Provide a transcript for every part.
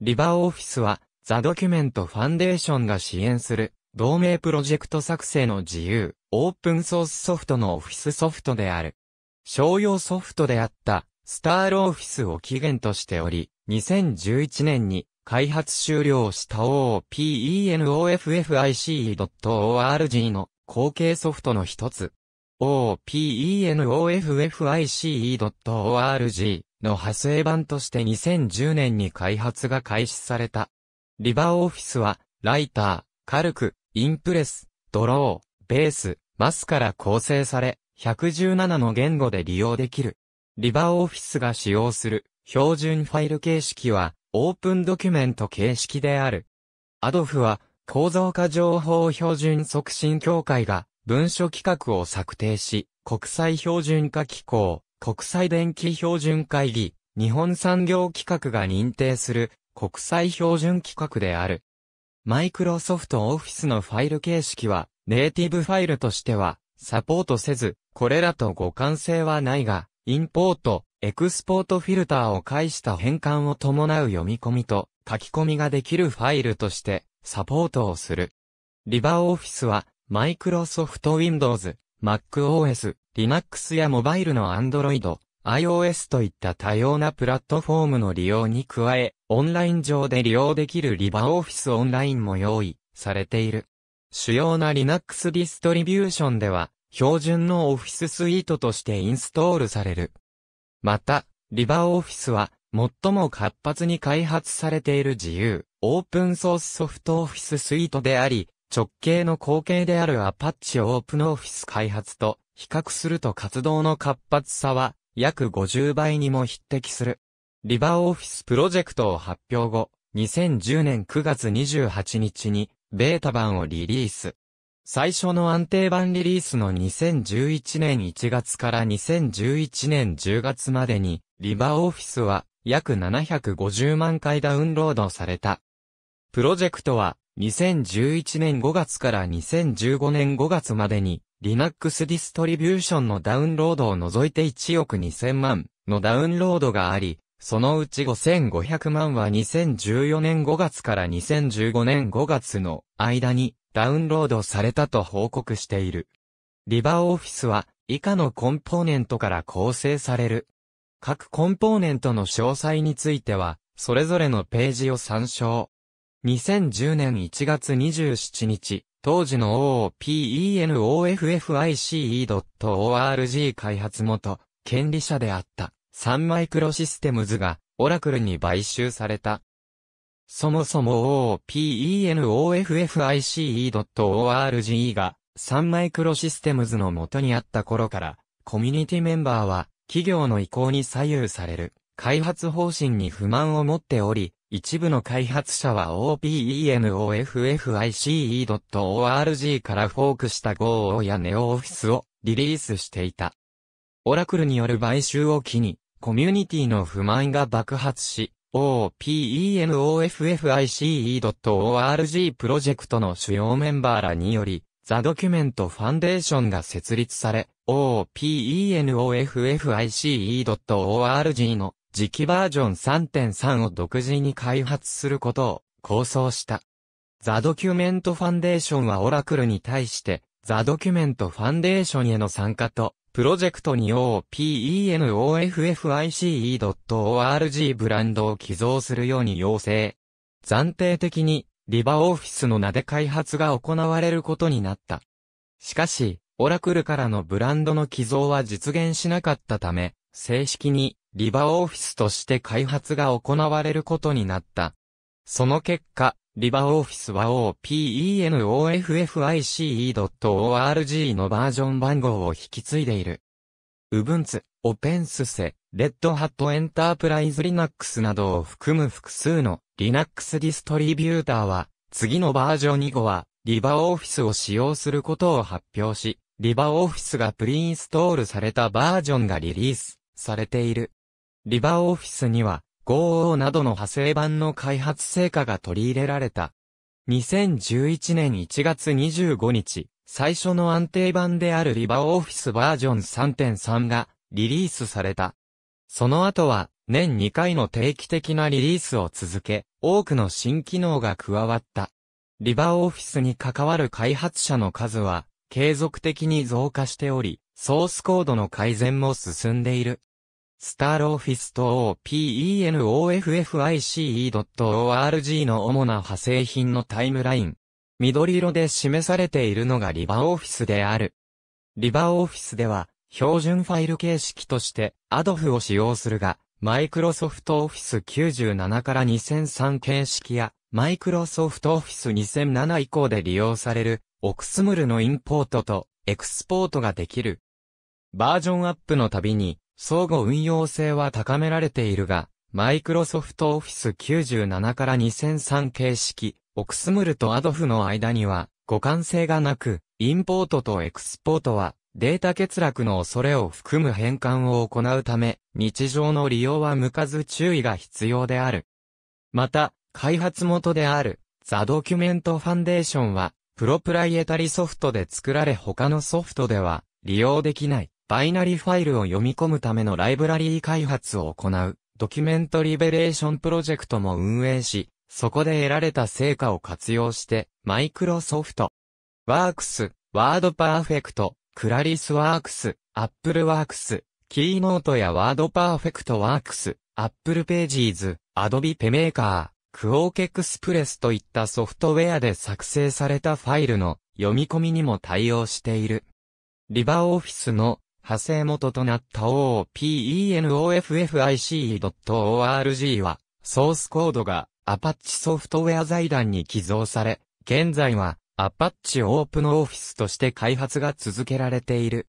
リバーオフィスは、ザ・ドキュメント・ファンデーションが支援する、同盟プロジェクト作成の自由、オープンソースソフトのオフィスソフトである。商用ソフトであった、スタールオフィスを起源としており、2011年に開発終了した OpenOffice.org の後継ソフトの一つ。OpenOffice.org の派生版として2010年に開発が開始された。リバーオフィスは、ライター、カルク、インプレス、ドロー、ベース、マスから構成され、117の言語で利用できる。リバーオフィスが使用する標準ファイル形式は、オープンドキュメント形式である。アドフは、構造化情報標準促進協会が文書規格を策定し、国際標準化機構、国際電気標準会議、日本産業規格が認定する国際標準規格である。マイクロソフトオフィスのファイル形式は、ネイティブファイルとしては、サポートせず、これらと互換性はないが、インポート、エクスポートフィルターを介した変換を伴う読み込みと書き込みができるファイルとしてサポートをする。リバーオフィスはマイクロソフト Windows MacOS、Linux やモバイルの Android、iOS といった多様なプラットフォームの利用に加え、オンライン上で利用できるリバオフィスオンラインも用意されている。主要な Linux ディストリビューションでは、標準のオフィススイートとしてインストールされる。また、リバオフィスは、最も活発に開発されている自由、オープンソースソフトオフィススイートであり、直系の後継であるアパッチオープンオフィス開発と比較すると活動の活発さは約50倍にも匹敵する。リバーオフィスプロジェクトを発表後、2010年9月28日にベータ版をリリース。最初の安定版リリースの2011年1月から2011年10月までに、リバーオフィスは約750万回ダウンロードされた。プロジェクトは2011年5月から2015年5月までに、Linux ディストリビューションのダウンロードを除いて1億2000万のダウンロードがあり、そのうち5500万は2014年5月から2015年5月の間にダウンロードされたと報告している。リバーオフィスは以下のコンポーネントから構成される。各コンポーネントの詳細については、それぞれのページを参照。2010年1月27日、当時の o p e n o f f i c e o r g 開発元、権利者であったサンマイクロシステムズがオラクルに買収された。そもそも OOPENOFFICE.org がサンマイクロシステムズの元にあった頃から、コミュニティメンバーは企業の意向に左右される開発方針に不満を持っており、一部の開発者は openoffice.org からフォークした Go や NeoOffice をリリースしていた。オラクルによる買収を機に、コミュニティの不満が爆発し、openoffice.org プロジェクトの主要メンバーらにより、ザ・ドキュメント・ファンデーションが設立され、openoffice.org の次期バージョン3.3を独自に開発することを構想した。ザ・ドキュメント・ファンデーションはオラクルに対して、ザ・ドキュメント・ファンデーションへの参加と、プロジェクトに OPENOFFICE.org ブランドを寄贈するように要請。暫定的に、リバオフィスの名で開発が行われることになった。しかし、オラクルからのブランドの寄贈は実現しなかったため、正式にリバオフィスとして開発が行われることになった。その結果、リバオフィスは OpenOffice.org のバージョン番号を引き継いでいる。Ubuntu、OpenSUSE、Red Hat Enterprise Linux などを含む複数の Linux ディストリビューターは、次のバージョン以後は、リバオフィスを使用することを発表し、リバオフィスがプリインストールされたバージョンがリリースされている。リバーオフィスには、GoO などの派生版の開発成果が取り入れられた。2011年1月25日、最初の安定版であるリバーオフィスバージョン3.3がリリースされた。その後は年2回の定期的なリリースを続け、多くの新機能が加わった。リバーオフィスに関わる開発者の数は継続的に増加しており、ソースコードの改善も進んでいる。スターローフィスと OPENOFFICE.org の主な派生品のタイムライン。緑色で示されているのがリバーオフィスである。リバーオフィスでは、標準ファイル形式として ADOF を使用するが、マイクロソフトオフィス97から2003形式や、マイクロソフトオフィス2007以降で利用される、オクスムルのインポートとエクスポートができる。バージョンアップのたびに、相互運用性は高められているが、マイクロソフトオフィス97から2003形式、オクスムルとアドフの間には、互換性がなく、インポートとエクスポートは、データ欠落の恐れを含む変換を行うため、日常の利用は向かず注意が必要である。また、開発元である、ザ・ドキュメント・ファンデーションは、プロプライエタリソフトで作られ他のソフトでは利用できない。バイナリファイルを読み込むためのライブラリー開発を行う、ドキュメントリベレーションプロジェクトも運営し、そこで得られた成果を活用して、マイクロソフト、ワークス、ワードパーフェクト、クラリスワークス、アップルワークス、キーノートやワードパーフェクトワークス、アップルページーズ、アドビペメーカー、クオーケクスプレスといったソフトウェアで作成されたファイルの読み込みにも対応している。リバーオフィスの派生元となった o p e n o f f i c o r g は、ソースコードがアパッチソフトウェア財団に寄贈され、現在はアパッチオープンオフィスとして開発が続けられている。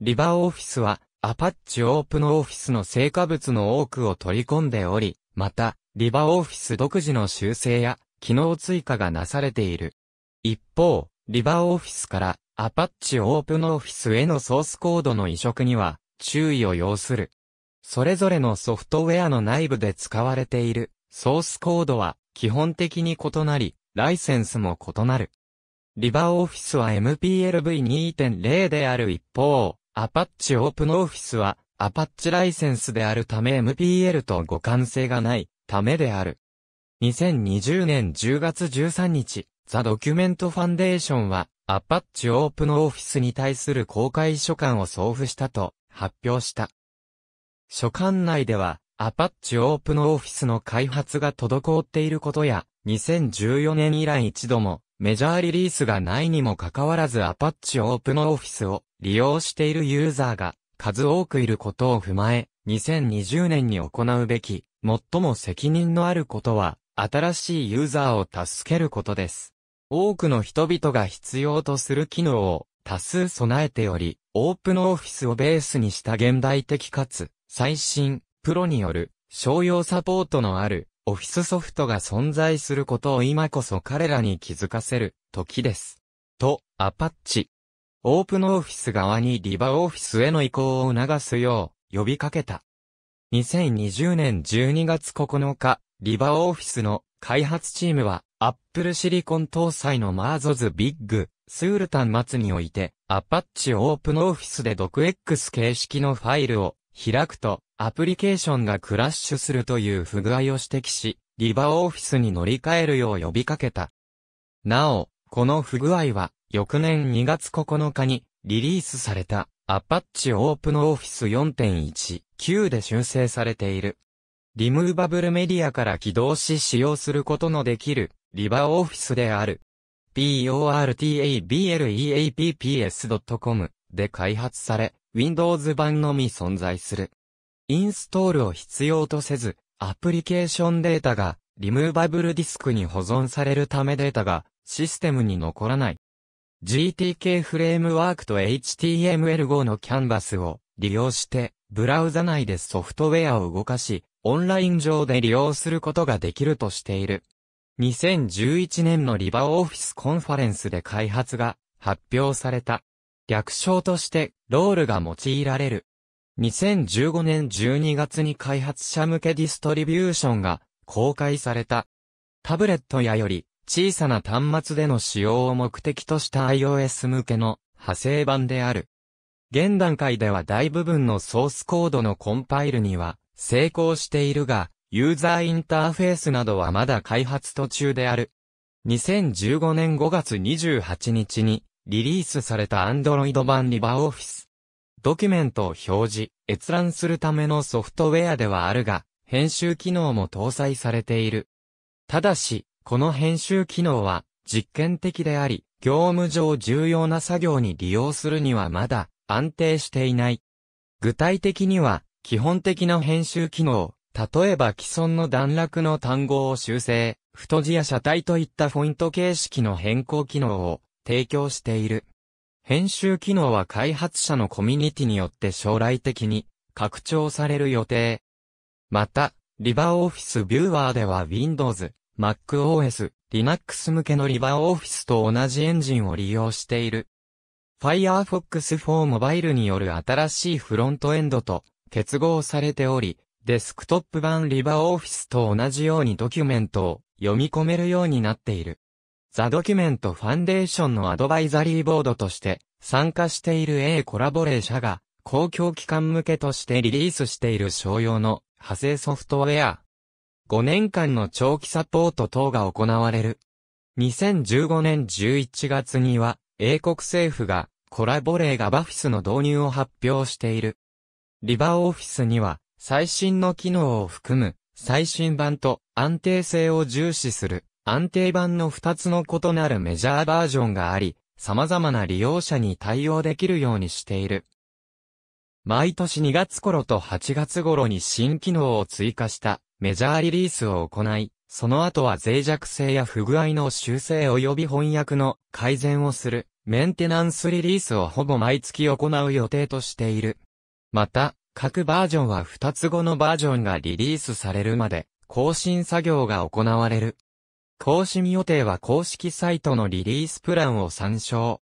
リバーオフィスはアパッチオープンオフィスの成果物の多くを取り込んでおり、また、リバーオフィス独自の修正や機能追加がなされている。一方、リバーオフィスからアパッチオープンオフィスへのソースコードの移植には注意を要する。それぞれのソフトウェアの内部で使われているソースコードは基本的に異なり、ライセンスも異なる。リバーオフィスは MPLV2.0 である一方、アパッチオープンオフィスはアパッチライセンスであるため MPL と互換性がないためである。2020年10月13日、ザ・ドキュメント・ファンデーションは、アパッチオープンオフィスに対する公開書簡を送付したと発表した。書簡内では、アパッチオープンオフィスの開発が滞っていることや、2014年以来一度もメジャーリリースがないにもかかわらずアパッチオープンオフィスを利用しているユーザーが数多くいることを踏まえ、2020年に行うべき、最も責任のあることは、新しいユーザーを助けることです。多くの人々が必要とする機能を多数備えており、オープンオフィスをベースにした現代的かつ最新、プロによる商用サポートのあるオフィスソフトが存在することを今こそ彼らに気づかせる時です。と、アパッチ。オープンオフィス側にリバオフィスへの移行を促すよう呼びかけた。2020年12月9日、リバオフィスの開発チームはアップルシリコン搭載のマーゾズビッグ、スールタン末において、アパッチオープンオフィスで d x 形式のファイルを開くと、アプリケーションがクラッシュするという不具合を指摘し、リバーオフィスに乗り換えるよう呼びかけた。なお、この不具合は、翌年2月9日にリリースされたアパッチオープンオフィス4.19で修正されている。リムーバブルメディアから起動し使用することのできるリバーオフィスである。portableapps.com で開発され、Windows 版のみ存在する。インストールを必要とせず、アプリケーションデータが、リムーバブルディスクに保存されるためデータが、システムに残らない。GTK フレームワークと HTML5 のキャンバスを利用して、ブラウザ内でソフトウェアを動かし、オンライン上で利用することができるとしている。2011年のリバーオフィスコンファレンスで開発が発表された。略称としてロールが用いられる。2015年12月に開発者向けディストリビューションが公開された。タブレットやより小さな端末での使用を目的とした iOS 向けの派生版である。現段階では大部分のソースコードのコンパイルには成功しているが、ユーザーインターフェースなどはまだ開発途中である。2015年5月28日にリリースされた Android 版リバーオフィス。ドキュメントを表示、閲覧するためのソフトウェアではあるが、編集機能も搭載されている。ただし、この編集機能は実験的であり、業務上重要な作業に利用するにはまだ安定していない。具体的には、基本的な編集機能、例えば既存の段落の単語を修正、太字や車体といったフォント形式の変更機能を提供している。編集機能は開発者のコミュニティによって将来的に拡張される予定。また、リバーオフィスビューワーでは Windows、MacOS、Linux 向けのリバーオフィスと同じエンジンを利用している。Firefox 4モバイルによる新しいフロントエンドと結合されており、デスクトップ版リバーオフィスと同じようにドキュメントを読み込めるようになっている。ザ・ドキュメントファンデーションのアドバイザリーボードとして参加している A コラボレー社が公共機関向けとしてリリースしている商用の派生ソフトウェア。5年間の長期サポート等が行われる。2015年11月には英国政府がコラボレーガバフィスの導入を発表している。リバーオフィスには最新の機能を含む、最新版と安定性を重視する、安定版の2つの異なるメジャーバージョンがあり、様々な利用者に対応できるようにしている。毎年2月頃と8月頃に新機能を追加したメジャーリリースを行い、その後は脆弱性や不具合の修正及び翻訳の改善をするメンテナンスリリースをほぼ毎月行う予定としている。また、各バージョンは2つ後のバージョンがリリースされるまで、更新作業が行われる。更新予定は公式サイトのリリースプランを参照。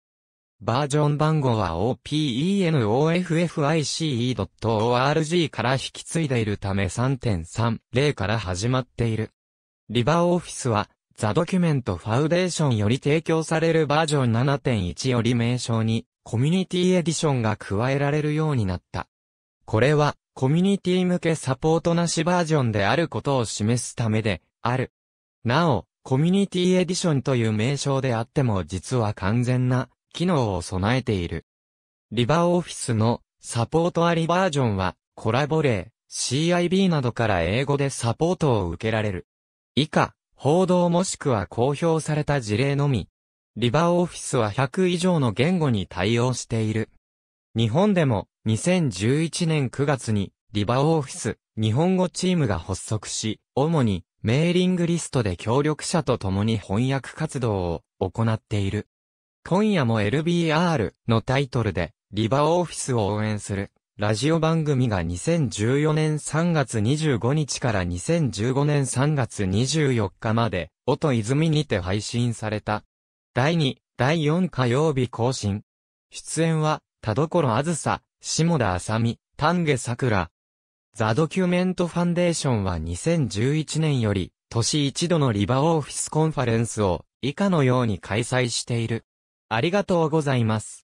バージョン番号は openoffice.org から引き継いでいるため3.30から始まっている。リバーオフィスは、ザ・ドキュメント・ファウデーションより提供されるバージョン7.1より名称に、コミュニティエディションが加えられるようになった。これは、コミュニティ向けサポートなしバージョンであることを示すためで、ある。なお、コミュニティエディションという名称であっても実は完全な機能を備えている。リバーオフィスのサポートありバージョンはコラボ例、CIB などから英語でサポートを受けられる。以下、報道もしくは公表された事例のみ。リバーオフィスは100以上の言語に対応している。日本でも2011年9月にリバーオフィス日本語チームが発足し、主にメーリングリストで協力者と共に翻訳活動を行っている。今夜も LBR のタイトルでリバーオフィスを応援するラジオ番組が2014年3月25日から2015年3月24日まで、音泉にて配信された。第2、第4火曜日更新。出演は、田所あずさ、下田麻美、丹下桜。ザ・ドキュメント・ファンデーションは2011年より、年一度のリバオーフィスコンファレンスを、以下のように開催している。ありがとうございます。